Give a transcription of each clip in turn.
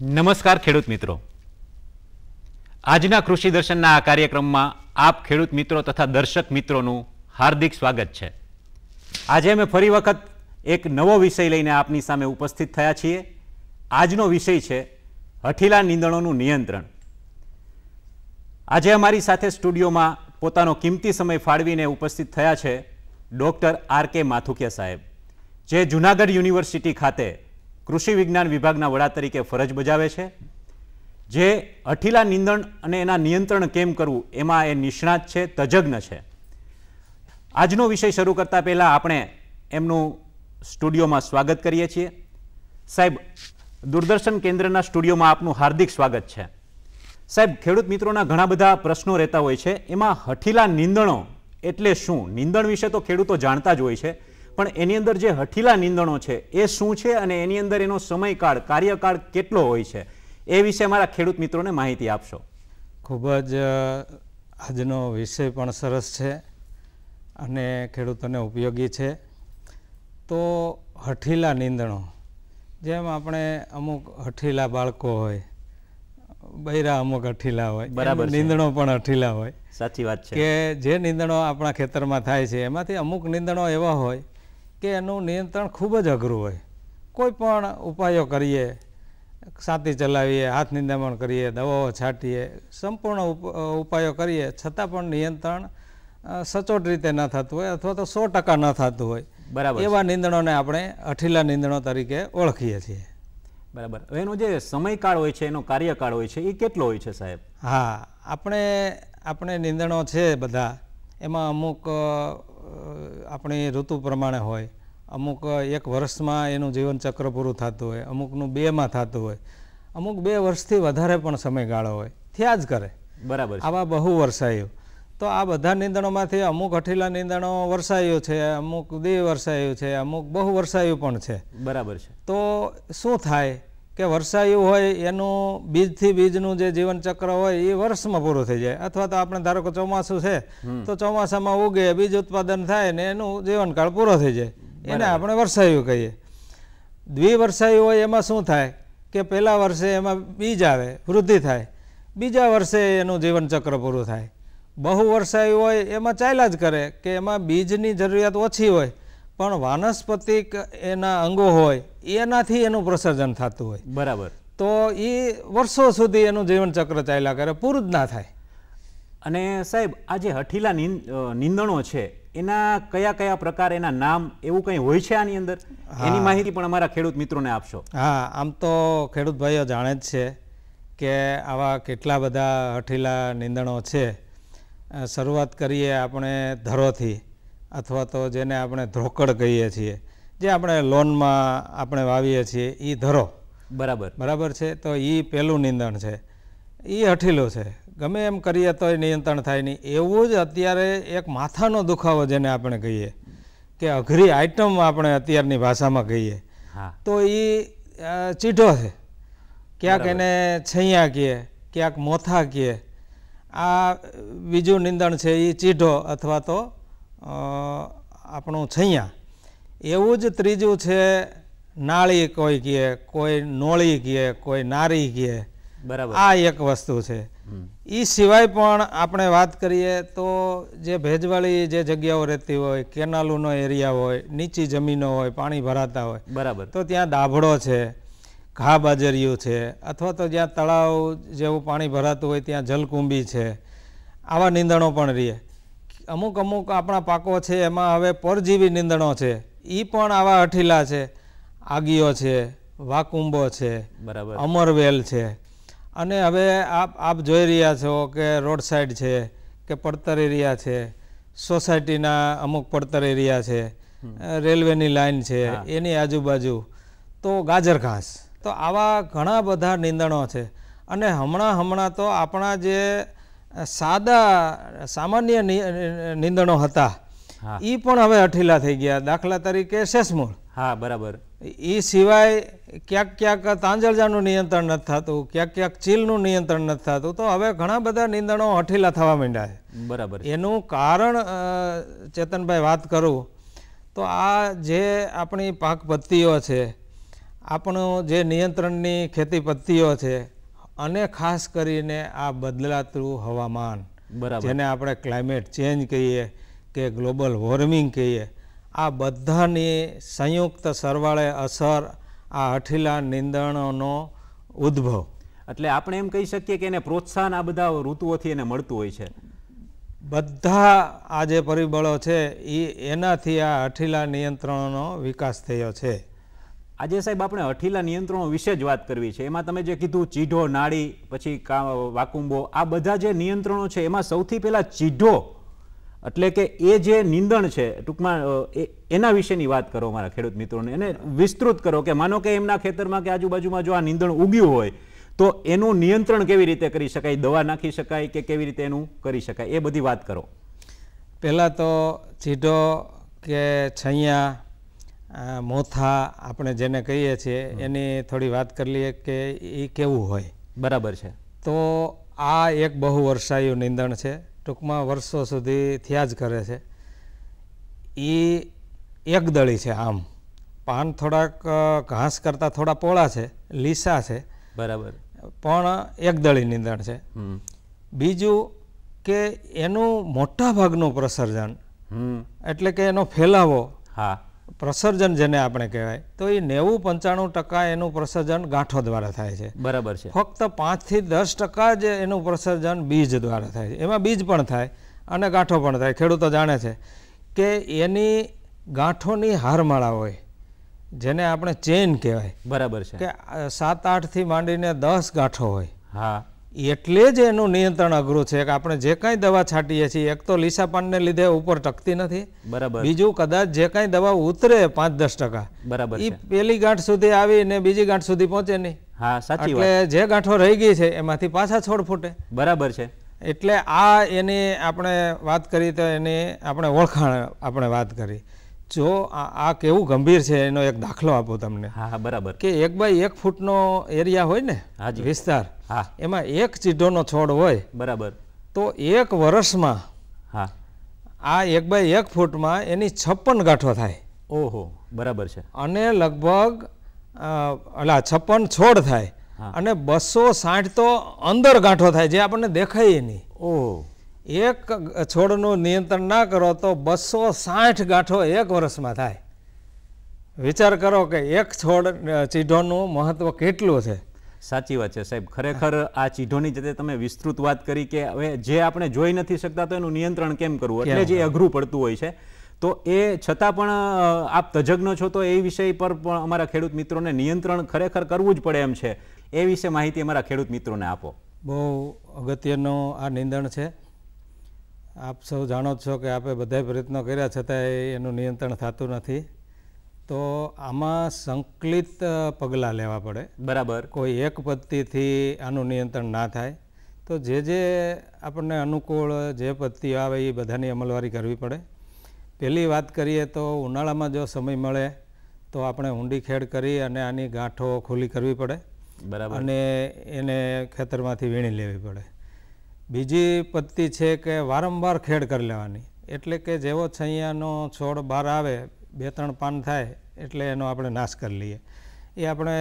નમસ્કાર ખેડૂત મિત્રો આજના કૃષિ દર્શનના આ કાર્યક્રમમાં આપ ખેડૂત મિત્રો તથા દર્શક મિત્રોનું હાર્દિક સ્વાગત છે આજે અમે ફરી વખત એક નવો વિષય લઈને આપની સામે ઉપસ્થિત થયા છીએ આજનો વિષય છે હઠીલા નિંદણોનું નિયંત્રણ આજે અમારી સાથે સ્ટુડિયોમાં પોતાનો કિંમતી સમય ફાળવીને ઉપસ્થિત થયા છે ડૉક્ટર આર કે માથુકિયા સાહેબ જે જૂનાગઢ યુનિવર્સિટી ખાતે કૃષિ વિજ્ઞાન વિભાગના વડા તરીકે ફરજ બજાવે છે જે અઠીલા નિંદણ અને એના નિયંત્રણ કેમ કરવું એમાં એ નિષ્ણાત છે તજજ્ઞ છે આજનો વિષય શરૂ કરતા પહેલાં આપણે એમનું સ્ટુડિયોમાં સ્વાગત કરીએ છીએ સાહેબ દૂરદર્શન કેન્દ્રના સ્ટુડિયોમાં આપનું હાર્દિક સ્વાગત છે સાહેબ ખેડૂત મિત્રોના ઘણા બધા પ્રશ્નો રહેતા હોય છે એમાં હઠીલા નિંદણો એટલે શું નિંદણ વિશે તો ખેડૂતો જાણતા જ હોય છે પણ એની અંદર જે હઠીલા નિંદણો છે એ શું છે અને એની અંદર એનો સમયકાળ કાર્યકાળ કેટલો હોય છે એ વિશે મારા ખેડૂત મિત્રોને માહિતી આપશો ખૂબ જ આજનો વિષય પણ સરસ છે અને ખેડૂતોને ઉપયોગી છે તો હઠીલા નિંદણો જેમ આપણે અમુક હઠીલા બાળકો હોય બૈરા અમુક હઠીલા હોય બરાબર નિંદણો પણ અઠીલા હોય સાચી વાત છે કે જે નિંદણો આપણા ખેતરમાં થાય છે એમાંથી અમુક નિંદણો એવા હોય કે એનું નિયંત્રણ ખૂબ જ અઘરું હોય કોઈ પણ ઉપાયો કરીએ સાતી ચલાવીએ હાથ નિંદામણ કરીએ દવાઓ છાંટીએ સંપૂર્ણ ઉપાયો કરીએ છતાં પણ નિયંત્રણ સચોટ રીતે ન થતું હોય અથવા તો સો ટકા ન થતું હોય બરાબર એવા નિંદણોને આપણે અઠીલા નિંદણો તરીકે ઓળખીએ છીએ બરાબર એનો જે સમયકાળ હોય છે એનો કાર્યકાળ હોય છે એ કેટલો હોય છે સાહેબ હા આપણે આપણે નિંદણો છે બધા એમાં અમુક આપણી ઋતુ પ્રમાણે હોય અમુક એક વર્ષમાં એનું જીવનચક્ર પૂરું થતું હોય અમુકનું બેમાં થતું હોય અમુક બે વર્ષથી વધારે પણ સમયગાળો હોય થયા જ કરે બરાબર આવા બહુ વરસાયો તો આ બધા નિંદણોમાંથી અમુક અઠીલા નિંદણો વરસાયો છે અમુક દેહ વરસાયું છે અમુક બહુ વરસાયું પણ છે બરાબર છે તો શું થાય કે વર્ષાયું હોય એનું બીજથી બીજનું જે જીવનચક્ર હોય એ વર્ષમાં પૂરું થઈ જાય અથવા તો આપણે ધારો કે ચોમાસું છે તો ચોમાસામાં ઉગે બીજ ઉત્પાદન થાય ને એનું જીવનકાળ પૂરો થઈ જાય એને આપણે વર્ષાયું કહીએ દ્વિવર્ષાયુ હોય એમાં શું થાય કે પહેલાં વર્ષે એમાં બીજ આવે વૃદ્ધિ થાય બીજા વર્ષે એનું જીવનચક્ર પૂરું થાય બહુ વર્ષાયું હોય એમાં ચાલ્યા જ કરે કે એમાં બીજની જરૂરિયાત ઓછી હોય પણ વાનસ્પતિક એના અંગો હોય એનાથી એનું પ્રસર્જન થતું હોય બરાબર તો એ વર્ષો સુધી એનું જીવન ચક્ર ચાલ્યા કરે પૂરું જ ના થાય અને સાહેબ આ જે હઠીલા નિંદણો છે એના કયા કયા પ્રકાર એના નામ એવું કંઈ હોય છે આની અંદર એની માહિતી પણ અમારા ખેડૂત મિત્રોને આપશો હા આમ તો ખેડૂત ભાઈઓ જાણે જ છે કે આવા કેટલા બધા હઠીલા નિંદણો છે શરૂઆત કરીએ આપણે ધરોથી અથવા તો જેને આપણે ધ્રોકડ કહીએ છીએ જે આપણે લોનમાં આપણે વાવીએ છીએ એ ધરો બરાબર બરાબર છે તો એ પહેલું નિંદણ છે એ હઠીલું છે ગમે એમ કરીએ તો એ નિયંત્રણ થાય નહીં એવું જ અત્યારે એક માથાનો દુખાવો જેને આપણે કહીએ કે અઘરી આઈટમ આપણે અત્યારની ભાષામાં કહીએ તો એ ચીઢો છે ક્યાંક એને છૈયા કહીએ ક્યાંક મોથા કહીએ આ બીજું નિંદણ છે એ ચીઢો અથવા તો આપણું છૈયા એવું જ ત્રીજું છે નાળી કોઈ કહે કોઈ નોળી કહે કોઈ નારી કહે બરાબર આ એક વસ્તુ છે એ સિવાય પણ આપણે વાત કરીએ તો જે ભેજવાળી જે જગ્યાઓ રહેતી હોય કેનાલોનો એરિયા હોય નીચી જમીનો હોય પાણી ભરાતા હોય બરાબર તો ત્યાં દાભડો છે ઘા બાજરિયું છે અથવા તો જ્યાં તળાવ જેવું પાણી ભરાતું હોય ત્યાં જલકુંભી છે આવા નિંદણો પણ રહીએ અમુક અમુક આપણા પાકો છે એમાં હવે પરજીવી નિંદણો છે એ પણ આવા અઠીલા છે આગીઓ છે વાકુંબો છે બરાબર અમરવેલ છે અને હવે આપ આપ જોઈ રહ્યા છો કે રોડ સાઈડ છે કે પડતર એરિયા છે સોસાયટીના અમુક પડતર એરિયા છે રેલવેની લાઈન છે એની આજુબાજુ તો ગાજર ઘાસ તો આવા ઘણા બધા નિંદણો છે અને હમણાં હમણાં તો આપણા જે સાદા સામાન્ય નિંદણો હતા એ પણ હવે અઠીલા થઈ ગયા દાખલા તરીકે શેષમૂળ હા બરાબર એ સિવાય ક્યાંક ક્યાંક તાંજળજાનું નિયંત્રણ નથી થતું ક્યાંક ક્યાંક ચીલનું નિયંત્રણ નથી થતું તો હવે ઘણા બધા નિંદણો હઠીલા થવા માંડ્યા છે બરાબર એનું કારણ ચેતનભાઈ વાત કરું તો આ જે આપણી પાક પદ્ધતિઓ છે આપણું જે નિયંત્રણની ખેતી પદ્ધતિઓ છે અને ખાસ કરીને આ બદલાતું હવામાન જેને આપણે ક્લાઇમેટ ચેન્જ કહીએ કે ગ્લોબલ વોર્મિંગ કહીએ આ બધાની સંયુક્ત સરવાળે અસર આ અઠીલા નિંદણોનો ઉદ્ભવ એટલે આપણે એમ કહી શકીએ કે એને પ્રોત્સાહન આ બધા ઋતુઓથી એને મળતું હોય છે બધા આ જે પરિબળો છે એ એનાથી આ અઠીલા નિયંત્રણોનો વિકાસ થયો છે આજે સાહેબ આપણે અઠીલા નિયંત્રણો વિશે જ વાત કરવી છે એમાં તમે જે કીધું ચીઢો નાળી પછી વાકુંબો આ બધા જે નિયંત્રણો છે એમાં સૌથી પહેલાં ચીઢો એટલે કે એ જે નિંદણ છે ટૂંકમાં એના વિશેની વાત કરો મારા ખેડૂત મિત્રોને એને વિસ્તૃત કરો કે માનો કે એમના ખેતરમાં કે આજુબાજુમાં જો આ નિંદણ ઉગ્યું હોય તો એનું નિયંત્રણ કેવી રીતે કરી શકાય દવા નાખી શકાય કે કેવી રીતે એનું કરી શકાય એ બધી વાત કરો પહેલાં તો ચીઢો કે છૈયા મોથા આપણે જેને કહીએ છીએ એની થોડી વાત કરી લઈએ કે એ કેવું હોય બરાબર છે તો આ એક બહુ વર્ષાયું નિંદણ છે ટૂંકમાં વર્ષો સુધી થયા જ કરે છે એ એકદળી છે આમ પાન થોડાક ઘાસ કરતાં થોડા પોળા છે લીસા છે બરાબર પણ એકદળી નિંદણ છે બીજું કે એનું મોટા ભાગનું પ્રસર્જન એટલે કે એનો ફેલાવો હા પ્રસર્જન જેને આપણે કહેવાય તો એ નેવું પંચાણું ટકા એનું પ્રસર્જન ગાંઠો દ્વારા થાય છે બરાબર છે ફક્ત પાંચથી દસ ટકા જ એનું પ્રસર્જન બીજ દ્વારા થાય છે એમાં બીજ પણ થાય અને ગાંઠો પણ થાય ખેડૂતો જાણે છે કે એની ગાંઠોની હારમાળા હોય જેને આપણે ચેન કહેવાય બરાબર છે કે સાત આઠથી માંડીને દસ ગાંઠો હોય હા એટલે જ એનું નિયંત્રણ અઘરું છે કે આપણે જે કાંઈ દવા છાંટીએ છીએ એક તો લીસાપાનને લીધે ઉપર ટકતી નથી બરાબર બીજું કદાચ જે કાંઈ દવા ઉતરે પાંચ દસ ટકા બરાબર એ પેલી ગાંઠ સુધી આવી ને બીજી ગાંઠ સુધી પહોંચે નહીં હા સાચી એટલે જે ગાંઠો રહી ગઈ છે એમાંથી પાછા છોડ ફૂટે બરાબર છે એટલે આ એની આપણે વાત કરી તો એની આપણે ઓળખાણ આપણે વાત કરી જો આ કેવું ગંભીર છે એનો એક દાખલો આપો તમને હા બરાબર કે એક બાય એક ફૂટનો એરિયા હોય ને વિસ્તાર હા એમાં એક ચીડોનો છોડ હોય બરાબર તો એક વર્ષમાં હા આ એક બાય એક ફૂટમાં એની છપ્પન ગાંઠો થાય ઓહો બરાબર છે અને લગભગ અલા છપ્પન છોડ થાય અને બસો સાઠ તો અંદર ગાંઠો થાય જે આપણને દેખાય એની ઓહ એક છોડનું નિયંત્રણ ના કરો તો બસો સાઠ ગાંઠો એક વર્ષમાં થાય વિચાર કરો કે એક છોડ ચીઢોનું મહત્વ કેટલું છે સાચી વાત છે સાહેબ ખરેખર આ ચીઢોની જે તમે વિસ્તૃત વાત કરી કે હવે જે આપણે જોઈ નથી શકતા તો એનું નિયંત્રણ કેમ કરવું એટલે જે અઘરું પડતું હોય છે તો એ છતાં પણ આપ તજજ્ઞ છો તો એ વિષય પર પણ અમારા ખેડૂત મિત્રોને નિયંત્રણ ખરેખર કરવું જ પડે એમ છે એ વિશે માહિતી અમારા ખેડૂત મિત્રોને આપો બહુ અગત્યનો આ નિંદણ છે આપ સૌ જાણો જ છો કે આપણે બધા પ્રયત્નો કર્યા છતાંય એનું નિયંત્રણ થતું નથી તો આમાં સંકલિત પગલાં લેવા પડે બરાબર કોઈ એક પદ્ધતિથી આનું નિયંત્રણ ના થાય તો જે જે આપણને અનુકૂળ જે પદ્ધતિઓ આવે એ બધાની અમલવારી કરવી પડે પહેલી વાત કરીએ તો ઉનાળામાં જો સમય મળે તો આપણે ઊંડી ખેડ કરી અને આની ગાંઠો ખુલ્લી કરવી પડે બરાબર અને એને ખેતરમાંથી વીણી લેવી પડે બીજી પદ્ધતિ છે કે વારંવાર ખેડ કરી લેવાની એટલે કે જેવો છૈયાનો છોડ બહાર આવે બે ત્રણ પાન થાય એટલે એનો આપણે નાશ કરી લઈએ એ આપણે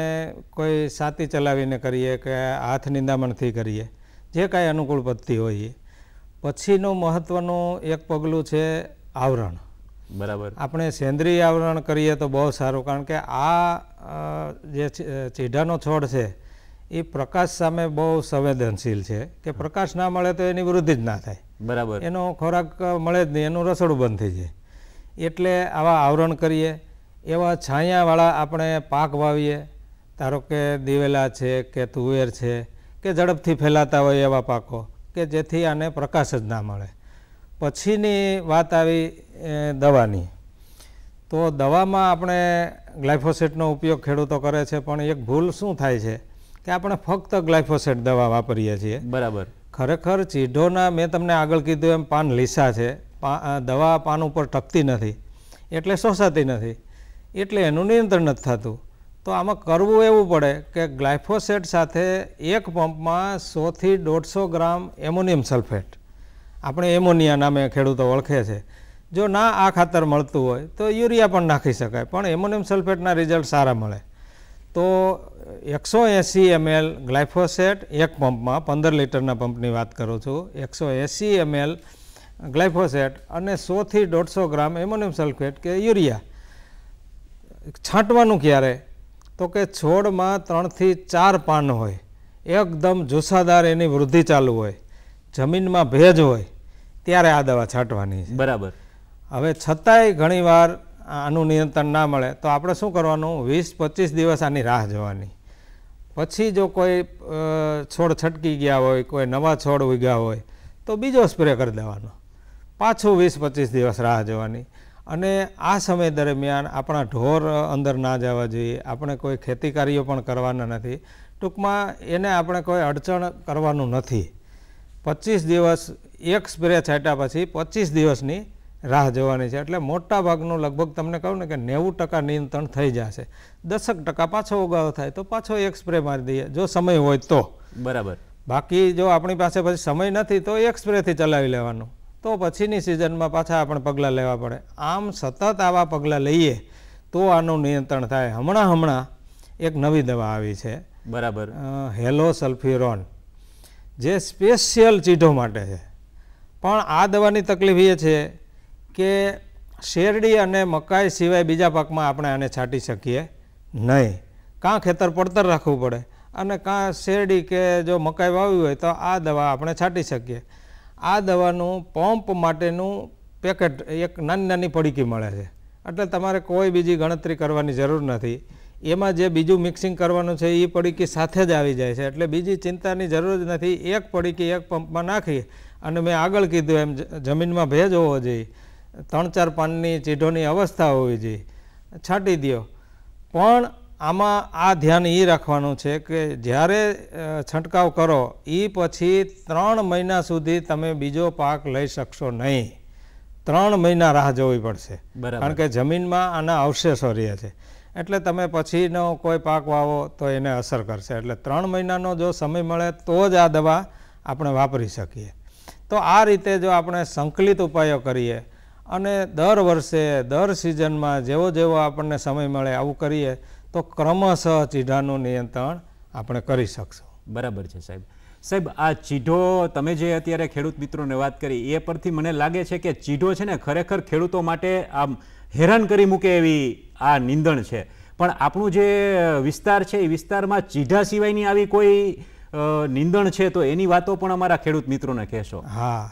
કોઈ સાતી ચલાવીને કરીએ કે હાથ નિંદામણથી કરીએ જે કાંઈ અનુકૂળ પદ્ધતિ હોય એ પછીનું મહત્ત્વનું એક પગલું છે આવરણ બરાબર આપણે સેન્દ્રીય આવરણ કરીએ તો બહુ સારું કારણ કે આ જે ચીઢાનો છોડ છે એ પ્રકાશ સામે બહુ સંવેદનશીલ છે કે પ્રકાશ ના મળે તો એની વૃદ્ધિ જ ના થાય બરાબર એનો ખોરાક મળે જ નહીં એનું રસોડું બંધ થઈ જાય એટલે આવા આવરણ કરીએ એવા છાયાવાળા આપણે પાક વાવીએ ધારો કે દિવેલા છે કે તુવેર છે કે ઝડપથી ફેલાતા હોય એવા પાકો કે જેથી આને પ્રકાશ જ ના મળે પછીની વાત આવી દવાની તો દવામાં આપણે ગ્લાયફોસેટનો ઉપયોગ ખેડૂતો કરે છે પણ એક ભૂલ શું થાય છે કે આપણે ફક્ત ગ્લાયફોસેટ દવા વાપરીએ છીએ બરાબર ખરેખર ચીઢોના મેં તમને આગળ કીધું એમ પાન લીસા છે દવા પાન ઉપર ટકતી નથી એટલે શોષાતી નથી એટલે એનું નિયંત્રણ નથી થતું તો આમાં કરવું એવું પડે કે ગ્લાયફોસેટ સાથે એક પંપમાં સોથી દોઢસો ગ્રામ એમોનિયમ સલ્ફેટ આપણે એમોનિયા નામે ખેડૂતો ઓળખે છે જો ના આ ખાતર મળતું હોય તો યુરિયા પણ નાખી શકાય પણ એમોનિયમ સલ્ફેટના રિઝલ્ટ સારા મળે તો એકસો એંસી એમએલ ગ્લાયફોસેટ એક પંપમાં પંદર લીટરના પંપની વાત કરું છું એકસો એંસી એમએલ ગ્લાયફોસેટ અને સોથી દોઢસો ગ્રામ એમોનિયમ સલ્ફેટ કે યુરિયા છાંટવાનું ક્યારે તો કે છોડમાં ત્રણથી ચાર પાન હોય એકદમ જુસ્સાદાર એની વૃદ્ધિ ચાલુ હોય જમીનમાં ભેજ હોય ત્યારે આ દવા છાંટવાની બરાબર હવે છતાંય ઘણીવાર આનું નિયંત્રણ ના મળે તો આપણે શું કરવાનું વીસ પચીસ દિવસ આની રાહ જોવાની પછી જો કોઈ છોડ છટકી ગયા હોય કોઈ નવા છોડ ઉગ્યા હોય તો બીજો સ્પ્રે કરી દેવાનો પાછું વીસ પચીસ દિવસ રાહ જોવાની અને આ સમય દરમિયાન આપણા ઢોર અંદર ના જવા જોઈએ આપણે કોઈ ખેતી કાર્યો પણ કરવાના નથી ટૂંકમાં એને આપણે કોઈ અડચણ કરવાનું નથી પચીસ દિવસ એક સ્પ્રે છાંટ્યા પછી પચીસ દિવસની રાહ જોવાની છે એટલે મોટા ભાગનું લગભગ તમને કહું ને કે નેવું ટકા નિયંત્રણ થઈ જશે દસક ટકા પાછો ઉગાવો થાય તો પાછો એક સ્પ્રે મારી દઈએ જો સમય હોય તો બરાબર બાકી જો આપણી પાસે પછી સમય નથી તો એક સ્પ્રેથી ચલાવી લેવાનું તો પછીની સિઝનમાં પાછા આપણે પગલાં લેવા પડે આમ સતત આવા પગલાં લઈએ તો આનું નિયંત્રણ થાય હમણાં હમણાં એક નવી દવા આવી છે બરાબર હેલો સલ્ફ્યુરોન જે સ્પેશિયલ ચીઢો માટે છે પણ આ દવાની તકલીફ એ છે કે શેરડી અને મકાઈ સિવાય બીજા પાકમાં આપણે આને છાંટી શકીએ નહીં કાં ખેતર પડતર રાખવું પડે અને કાં શેરડી કે જો મકાઈ વાવી હોય તો આ દવા આપણે છાંટી શકીએ આ દવાનું પંપ માટેનું પેકેટ એક નાની નાની પડીકી મળે છે એટલે તમારે કોઈ બીજી ગણતરી કરવાની જરૂર નથી એમાં જે બીજું મિક્સિંગ કરવાનું છે એ પડીકી સાથે જ આવી જાય છે એટલે બીજી ચિંતાની જરૂર જ નથી એક પડીકી એક પંપમાં નાખી અને મેં આગળ કીધું એમ જમીનમાં ભેજ હોવો જોઈએ ત્રણ ચાર પાનની ચીઢોની અવસ્થા હોવી જોઈએ છાંટી દો પણ આમાં આ ધ્યાન એ રાખવાનું છે કે જ્યારે છંટકાવ કરો એ પછી ત્રણ મહિના સુધી તમે બીજો પાક લઈ શકશો નહીં ત્રણ મહિના રાહ જોવી પડશે કારણ કે જમીનમાં આના અવશેષો રહે છે એટલે તમે પછીનો કોઈ પાક વાવો તો એને અસર કરશે એટલે ત્રણ મહિનાનો જો સમય મળે તો જ આ દવા આપણે વાપરી શકીએ તો આ રીતે જો આપણે સંકલિત ઉપાયો કરીએ અને દર વર્ષે દર સિઝનમાં જેવો જેવો આપણને સમય મળે આવું કરીએ તો ક્રમશઃ ચીઢાનું નિયંત્રણ આપણે કરી શકશું બરાબર છે સાહેબ સાહેબ આ ચીઢો તમે જે અત્યારે ખેડૂત મિત્રોને વાત કરી એ પરથી મને લાગે છે કે ચીઢો છે ને ખરેખર ખેડૂતો માટે આમ હેરાન કરી મૂકે એવી આ નિંદણ છે પણ આપણું જે વિસ્તાર છે એ વિસ્તારમાં ચીઢા સિવાયની આવી કોઈ નિંદણ છે તો એની વાતો પણ અમારા ખેડૂત મિત્રોને કહેશો હા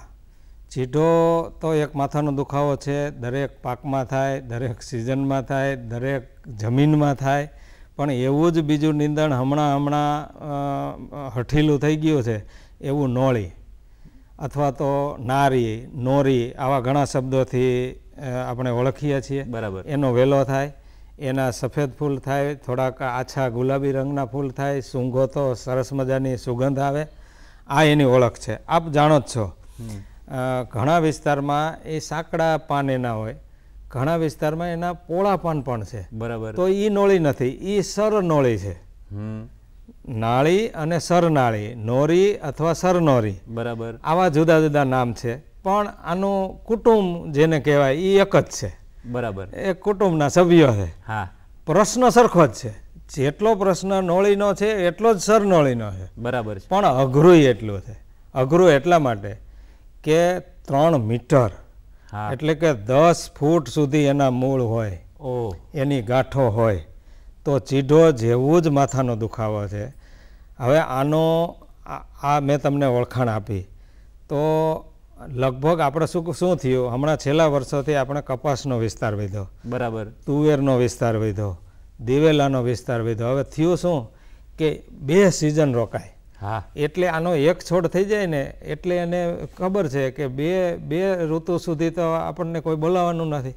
ચીઢો તો એક માથાનો દુખાવો છે દરેક પાકમાં થાય દરેક સિઝનમાં થાય દરેક જમીનમાં થાય પણ એવું જ બીજું નિંદણ હમણાં હમણાં હઠીલું થઈ ગયું છે એવું નોળી અથવા તો નારી નોરી આવા ઘણા શબ્દોથી આપણે ઓળખીએ છીએ બરાબર એનો વેલો થાય એના સફેદ ફૂલ થાય થોડાક આછા ગુલાબી રંગના ફૂલ થાય સૂંઘો તો સરસ મજાની સુગંધ આવે આ એની ઓળખ છે આપ જાણો જ છો ઘણા વિસ્તારમાં એ સાંકડા પાન એના હોય ઘણા વિસ્તારમાં એના પોળા પાન પણ છે બરાબર તો એ નોળી નથી એ સરનોળી છે નાળી અને સરનાળી નોરી અથવા સરનોરી બરાબર આવા જુદા જુદા નામ છે પણ આનું કુટુંબ જેને કહેવાય એ એક જ છે બરાબર એ કુટુંબના સભ્યો છે હા પ્રશ્ન સરખો જ છે જેટલો પ્રશ્ન નોળીનો છે એટલો જ સરનોળીનો છે બરાબર પણ અઘરું એટલું છે અઘરું એટલા માટે કે ત્રણ મીટર એટલે કે દસ ફૂટ સુધી એના મૂળ હોય એની ગાંઠો હોય તો ચીઢો જેવું જ માથાનો દુખાવો છે હવે આનો આ મેં તમને ઓળખાણ આપી તો લગભગ આપણે શું શું થયું હમણાં છેલ્લા વર્ષોથી આપણે કપાસનો વિસ્તાર વધ્યો બરાબર તુવેરનો વિસ્તાર વધ્યો દિવેલાનો વિસ્તાર વધ્યો હવે થયું શું કે બે સિઝન રોકાય હા એટલે આનો એક છોડ થઈ જાય ને એટલે એને ખબર છે કે બે બે ઋતુ સુધી તો આપણને કોઈ બોલાવવાનું નથી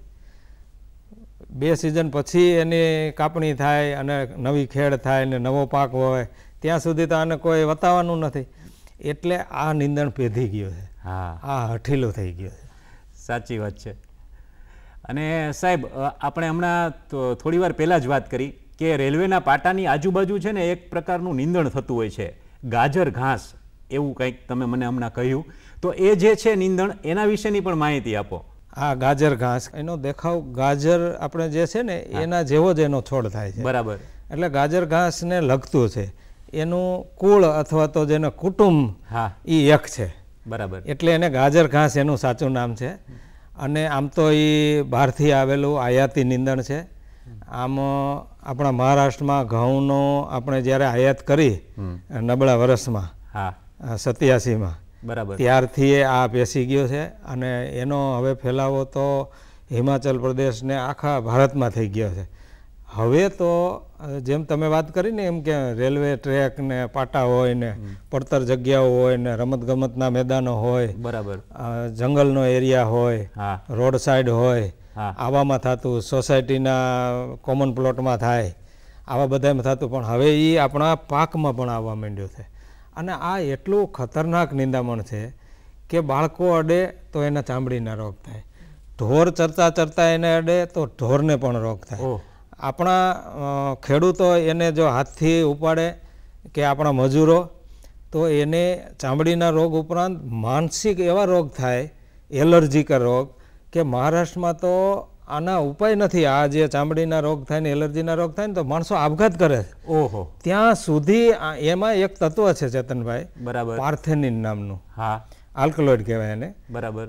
બે સિઝન પછી એની કાપણી થાય અને નવી ખેડ થાય ને નવો પાક હોય ત્યાં સુધી તો આને કોઈ વતાવવાનું નથી એટલે આ નિંદણ પેધી ગયો છે હા આ હઠીલો થઈ ગયો છે સાચી વાત છે અને સાહેબ આપણે હમણાં થોડી વાર પહેલાં જ વાત કરી કે રેલવેના પાટાની આજુબાજુ છે ને એક પ્રકારનું નિંદણ થતું હોય છે ગાજર ઘાસ એવું કંઈક તમે મને હમણાં કહ્યું તો એ જે છે નિંદણ એના વિશેની પણ માહિતી આપો હા ગાજર ઘાસ એનો દેખાવ ગાજર આપણે જે છે ને એના જેવો જ એનો છોડ થાય છે બરાબર એટલે ગાજર ઘાસને લગતું છે એનું કુળ અથવા તો જેનો કુટુંબ હા એ એક છે બરાબર એટલે એને ગાજર ઘાસ એનું સાચું નામ છે અને આમ તો એ બહારથી આવેલું આયાતી નિંદણ છે આમાં આપણા મહારાષ્ટ્રમાં ઘઉંનો આપણે જ્યારે આયાત કરી નબળા વર્ષમાં હા સત્યાસીમાં બરાબર ત્યારથી આ પેસી ગયો છે અને એનો હવે ફેલાવો તો હિમાચલ પ્રદેશને આખા ભારતમાં થઈ ગયો છે હવે તો જેમ તમે વાત કરીને એમ કે રેલવે ટ્રેક ને પાટા હોય ને પડતર જગ્યાઓ હોય ને રમતગમતના મેદાનો હોય બરાબર જંગલનો એરિયા હોય રોડ સાઈડ હોય આવામાં થતું સોસાયટીના કોમન પ્લોટમાં થાય આવા બધામાં થતું પણ હવે એ આપણા પાકમાં પણ આવવા માંડ્યું છે અને આ એટલું ખતરનાક નિંદામણ છે કે બાળકો અડે તો એના ચામડીના રોગ થાય ઢોર ચરતા ચરતા એને અડે તો ઢોરને પણ રોગ થાય આપણા ખેડૂતો એને જો હાથથી ઉપાડે કે આપણા મજૂરો તો એને ચામડીના રોગ ઉપરાંત માનસિક એવા રોગ થાય એલર્જીકા રોગ કે મહારાષ્ટ્રમાં તો આના ઉપાય નથી આ જે ચામડીના રોગ થાય ને એલર્જીના રોગ થાય ને તો માણસો આપઘાત કરે ઓહો ત્યાં સુધી એમાં એક તત્વ છે ચેતનભાઈ બરાબર પાર્થેનિન નામનું હા આલ્કલોઇડ કહેવાય એને બરાબર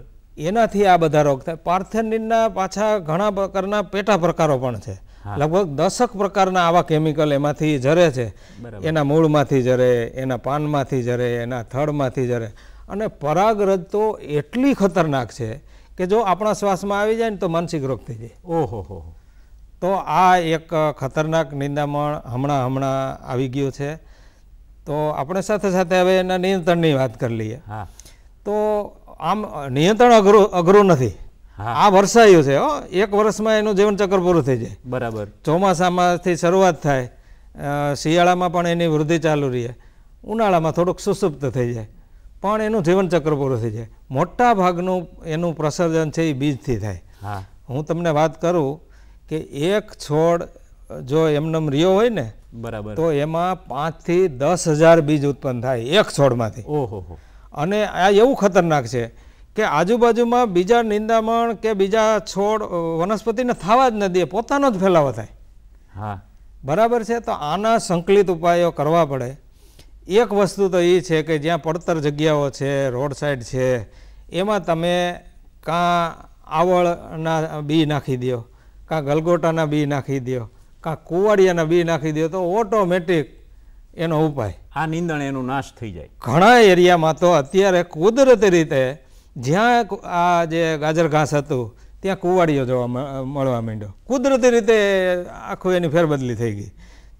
એનાથી આ બધા રોગ થાય પાર્થેનિનના પાછા ઘણા પ્રકારના પેટા પ્રકારો પણ છે લગભગ દસક પ્રકારના આવા કેમિકલ એમાંથી જરે છે એના મૂળમાંથી જરે એના પાનમાંથી જરે એના થડમાંથી જરે અને પરાગરજ તો એટલી ખતરનાક છે કે જો આપણા શ્વાસમાં આવી જાય ને તો માનસિક રોગ થઈ જાય ઓહો હો તો આ એક ખતરનાક નિંદામણ હમણાં હમણાં આવી ગયું છે તો આપણે સાથે સાથે હવે એના નિયંત્રણની વાત કરી લઈએ હા તો આમ નિયંત્રણ અઘરું અઘરું નથી આ વરસાયું છે એક વર્ષમાં એનું જીવનચક્ર પૂરું થઈ જાય બરાબર ચોમાસામાંથી શરૂઆત થાય શિયાળામાં પણ એની વૃદ્ધિ ચાલુ રહે ઉનાળામાં થોડુંક સુસુપ્ત થઈ જાય પણ એનું જીવનચક્ર પૂરું થઈ જાય મોટા ભાગનું એનું પ્રસર્જન છે એ બીજથી થાય હું તમને વાત કરું કે એક છોડ જો એમનેમ રહ્યો હોય ને બરાબર તો એમાં પાંચથી દસ હજાર બીજ ઉત્પન્ન થાય એક છોડમાંથી ઓહો અને આ એવું ખતરનાક છે કે આજુબાજુમાં બીજા નિંદામણ કે બીજા છોડ વનસ્પતિને થવા જ ન દે પોતાનો જ ફેલાવો થાય હા બરાબર છે તો આના સંકલિત ઉપાયો કરવા પડે એક વસ્તુ તો એ છે કે જ્યાં પડતર જગ્યાઓ છે રોડ સાઈડ છે એમાં તમે કાં આવળના બી નાખી દો કાં ગલગોટાના બી નાખી દો કાં કુવાડિયાના બી નાખી દો તો ઓટોમેટિક એનો ઉપાય આ નિંદણ એનું નાશ થઈ જાય ઘણા એરિયામાં તો અત્યારે કુદરતી રીતે જ્યાં આ જે ગાજર ઘાસ હતું ત્યાં કુવાડીઓ જોવા મળવા માંડ્યો કુદરતી રીતે આખું એની ફેરબદલી થઈ ગઈ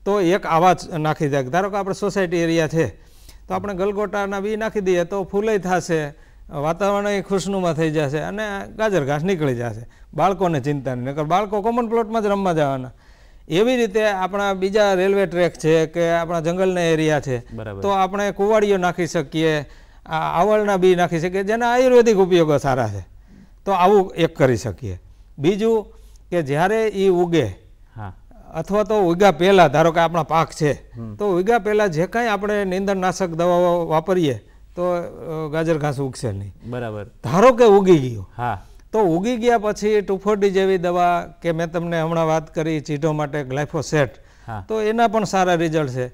તો એક આવા જ નાખી દે ધારો કે આપણે સોસાયટી એરિયા છે તો આપણે ગલગોટાના બી નાખી દઈએ તો ફૂલય થશે વાતાવરણ ખુશનુમાં થઈ જશે અને ગાજર ઘાસ નીકળી જશે બાળકોને ચિંતા નહીં નકર બાળકો કોમન પ્લોટમાં જ રમવા જવાના એવી રીતે આપણા બીજા રેલવે ટ્રેક છે કે આપણા જંગલના એરિયા છે તો આપણે કુવાડીઓ નાખી શકીએ આવળના બી નાખી શકીએ જેના આયુર્વેદિક ઉપયોગો સારા છે તો આવું એક કરી શકીએ બીજું કે જ્યારે એ ઉગે અથવા તો ઉગા પહેલાં ધારો કે આપણા પાક છે તો ઉગા પહેલાં જે કાંઈ આપણે નીંદણનાશક દવાઓ વાપરીએ તો ગાજર ઘાસ ઉગશે નહીં બરાબર ધારો કે ઉગી ગયો હા તો ઉગી ગયા પછી ટુફોડી જેવી દવા કે મેં તમને હમણાં વાત કરી ચીઢો માટે ગ્લાયફોસેટ તો એના પણ સારા રિઝલ્ટ છે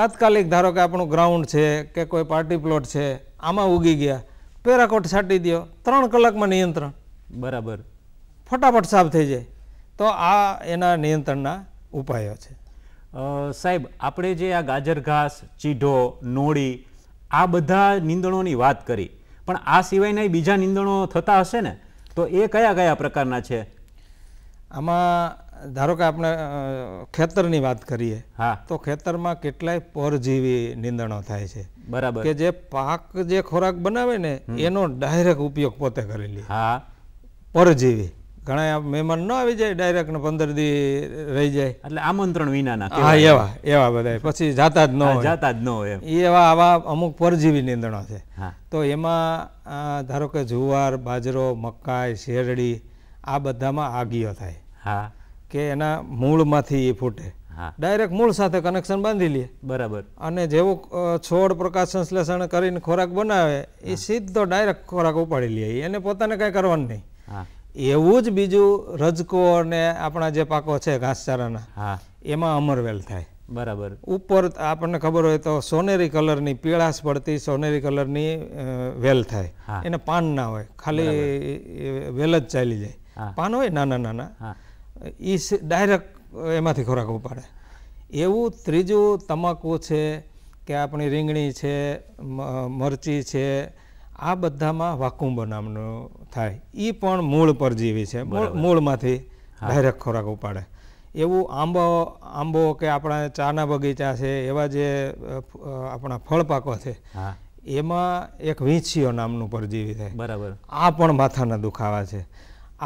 તાત્કાલિક ધારો કે આપણું ગ્રાઉન્ડ છે કે કોઈ પાર્ટી પ્લોટ છે આમાં ઉગી ગયા પેરાકોટ છાંટી દો ત્રણ કલાકમાં નિયંત્રણ બરાબર ફટાફટ સાફ થઈ જાય તો આ એના નિયંત્રણના ઉપાયો છે સાહેબ આપણે જે આ ગાજર ઘાસ ચીઢો નોળી આ બધા નિંદણોની વાત કરી પણ આ સિવાયના બીજા નિંદણો થતા હશે ને તો એ કયા કયા પ્રકારના છે આમાં ધારો કે આપણે ખેતરની વાત કરીએ હા તો ખેતરમાં કેટલાય પરજીવી નિંદણો થાય છે બરાબર કે જે પાક જે ખોરાક બનાવે ને એનો ડાયરેક્ટ ઉપયોગ પોતે કરી લે હા પરજીવી ઘણા મહેમાન ન આવી જાય ડાયરેક્ટ પંદર દી રહી જાય એટલે આમંત્રણ વિના હા એવા એવા બધા પછી જાતા જ ન હોય જાતા જ ન હોય એવા આવા અમુક પરજીવી નીંદણો છે તો એમાં ધારો કે જુવાર બાજરો મકાઈ શેરડી આ બધામાં આગીઓ થાય કે એના મૂળમાંથી એ ફૂટે ડાયરેક્ટ મૂળ સાથે કનેક્શન બાંધી લે બરાબર અને જેવું છોડ પ્રકાશ સંશ્લેષણ કરીને ખોરાક બનાવે એ સીધો ડાયરેક્ટ ખોરાક ઉપાડી લે એને પોતાને કઈ કરવાનું નહીં એવું જ બીજું રજકો અને આપણા જે પાકો છે ઘાસચારાના હા એમાં અમરવેલ થાય બરાબર ઉપર આપણને ખબર હોય તો સોનેરી કલરની પીળાશ પડતી સોનેરી કલરની વેલ થાય એને પાન ના હોય ખાલી વેલ જ ચાલી જાય પાન હોય નાના નાના એ ડાયરેક્ટ એમાંથી ખોરાક ઉપાડે એવું ત્રીજું તમાકુ છે કે આપણી રીંગણી છે મરચી છે આ બધામાં વાકુમ નામનો થાય એ પણ મૂળ પરજીવી છે મૂળમાંથી ડાયરેક્ટ ખોરાક ઉપાડે એવું આંબો આંબો કે આપણા ચાના બગીચા છે એવા જે આપણા ફળ પાકો છે એમાં એક વીંછીઓ નામનું પરજીવી થાય બરાબર આ પણ માથાના દુખાવા છે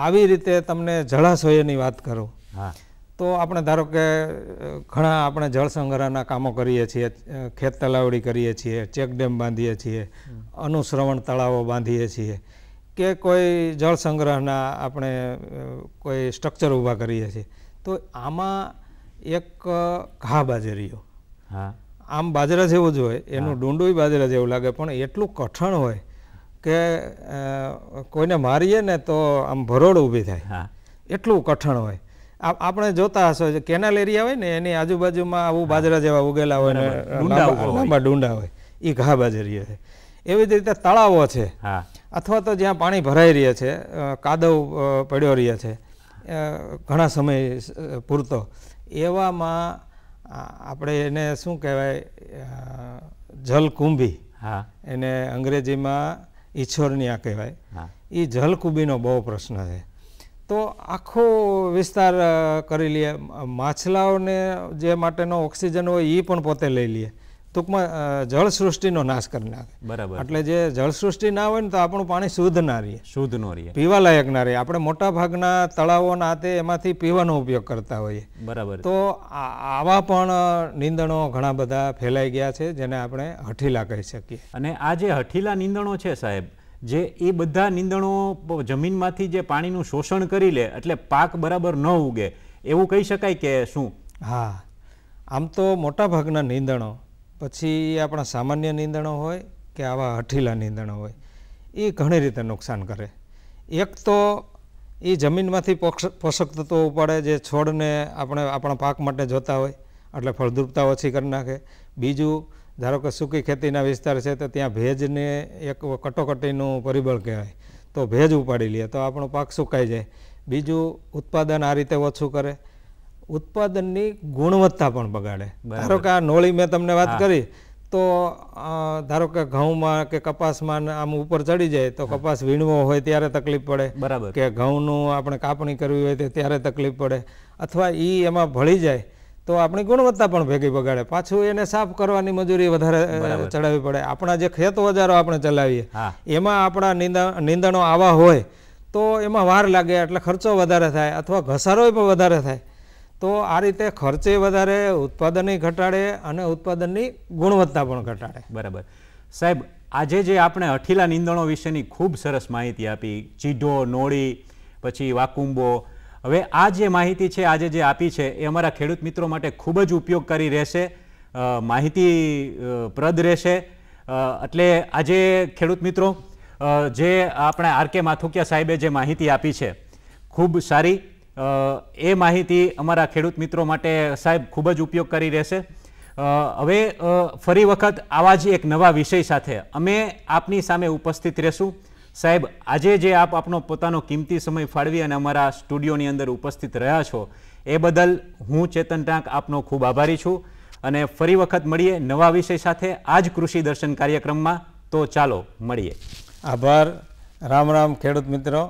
આવી રીતે તમને જળાશયની વાત કરું હા તો આપણે ધારો કે ઘણા આપણે જળ સંગ્રહના કામો કરીએ છીએ ખેત તલાવડી કરીએ છીએ ચેકડેમ બાંધીએ છીએ અનુશ્રવણ તળાવો બાંધીએ છીએ કે કોઈ જળ સંગ્રહના આપણે કોઈ સ્ટ્રક્ચર ઊભા કરીએ છીએ તો આમાં એક ઘા બાજરીઓ હા આમ બાજરા જેવું જ હોય એનું ડુંડું બાજરા જેવું લાગે પણ એટલું કઠણ હોય કે કોઈને મારીએ ને તો આમ ભરોડ ઊભી થાય એટલું કઠણ હોય આપણે જોતા હશો જે કેનાલ એરિયા હોય ને એની આજુબાજુમાં આવું બાજરા જેવા ઉગેલા હોય ને લાંબા ડુંડા હોય એ ઘા બાજરીએ છે એવી જ રીતે તળાવો છે અથવા તો જ્યાં પાણી ભરાઈ રહ્યા છે કાદવ પડ્યો રહ્યા છે ઘણા સમય પૂરતો એવામાં આપણે એને શું કહેવાય જલકુંભી એને અંગ્રેજીમાં ઈશ્વરની આ કહેવાય એ જલકુંભીનો બહુ પ્રશ્ન છે તો આખો વિસ્તાર કરી લઈએ માછલાઓને જે માટેનો ઓક્સિજન હોય એ પણ પોતે લઈ લઈએ ટૂંકમાં જળસૃષ્ટિનો નાશ કરી નાખે બરાબર એટલે જે જળસૃષ્ટિ ના હોય ને તો આપણું પાણી શુદ્ધ ના રહીએ શુદ્ધ ન રહીએ પીવા લાયક ના રહીએ આપણે મોટા ભાગના તળાવો ના તે એમાંથી પીવાનો ઉપયોગ કરતા હોઈએ બરાબર તો આવા પણ નિંદણો ઘણા બધા ફેલાઈ ગયા છે જેને આપણે હઠીલા કહી શકીએ અને આ જે હઠીલા નિંદણો છે સાહેબ જે એ બધા નિંદણો જમીનમાંથી જે પાણીનું શોષણ કરી લે એટલે પાક બરાબર ન ઉગે એવું કહી શકાય કે શું હા આમ તો મોટાભાગના નિંદણો પછી આપણા સામાન્ય નિંદણો હોય કે આવા હઠીલા નિંદણો હોય એ ઘણી રીતે નુકસાન કરે એક તો એ જમીનમાંથી પોષક તત્વો ઉપાડે જે છોડને આપણે આપણા પાક માટે જોતા હોય એટલે ફળદ્રુપતા ઓછી કરી નાખે બીજું ધારો કે સૂકી ખેતીના વિસ્તાર છે તો ત્યાં ભેજને એક કટોકટીનું પરિબળ કહેવાય તો ભેજ ઉપાડી લે તો આપણો પાક સુકાઈ જાય બીજું ઉત્પાદન આ રીતે ઓછું કરે ઉત્પાદનની ગુણવત્તા પણ બગાડે ધારો કે આ નોળી મેં તમને વાત કરી તો ધારો કે ઘઉંમાં કે કપાસમાં આમ ઉપર ચડી જાય તો કપાસ વીણવો હોય ત્યારે તકલીફ પડે બરાબર કે ઘઉંનું આપણે કાપણી કરવી હોય ત્યારે તકલીફ પડે અથવા એ એમાં ભળી જાય તો આપણી ગુણવત્તા પણ ભેગી બગાડે પાછું એને સાફ કરવાની મજૂરી વધારે ચડાવવી પડે આપણા જે ખેત બજારો આપણે ચલાવીએ એમાં આપણા નિંદણો આવા હોય તો એમાં વાર લાગે એટલે ખર્ચો વધારે થાય અથવા ઘસારો પણ વધારે થાય તો આ રીતે ખર્ચે વધારે ઉત્પાદનની ઘટાડે અને ઉત્પાદનની ગુણવત્તા પણ ઘટાડે બરાબર સાહેબ આજે જે આપણે અઠીલા નિંદણો વિશેની ખૂબ સરસ માહિતી આપી ચીઢો નોળી પછી વાકુંબો હવે આ જે માહિતી છે આજે જે આપી છે એ અમારા ખેડૂત મિત્રો માટે ખૂબ જ ઉપયોગ કરી રહેશે માહિતી પ્રદ રહેશે એટલે આજે ખેડૂત મિત્રો જે આપણે આર કે માથુકિયા સાહેબે જે માહિતી આપી છે ખૂબ સારી એ માહિતી અમારા ખેડૂત મિત્રો માટે સાહેબ ખૂબ જ ઉપયોગ કરી રહેશે હવે ફરી વખત આવા જ એક નવા વિષય સાથે અમે આપની સામે ઉપસ્થિત રહેશું સાહેબ આજે જે આપ આપનો પોતાનો કિંમતી સમય ફાળવી અને અમારા સ્ટુડિયોની અંદર ઉપસ્થિત રહ્યા છો એ બદલ હું ચેતન ટાંક આપનો ખૂબ આભારી છું અને ફરી વખત મળીએ નવા વિષય સાથે આ જ કૃષિ દર્શન કાર્યક્રમમાં તો ચાલો મળીએ આભાર રામ રામ ખેડૂત મિત્રો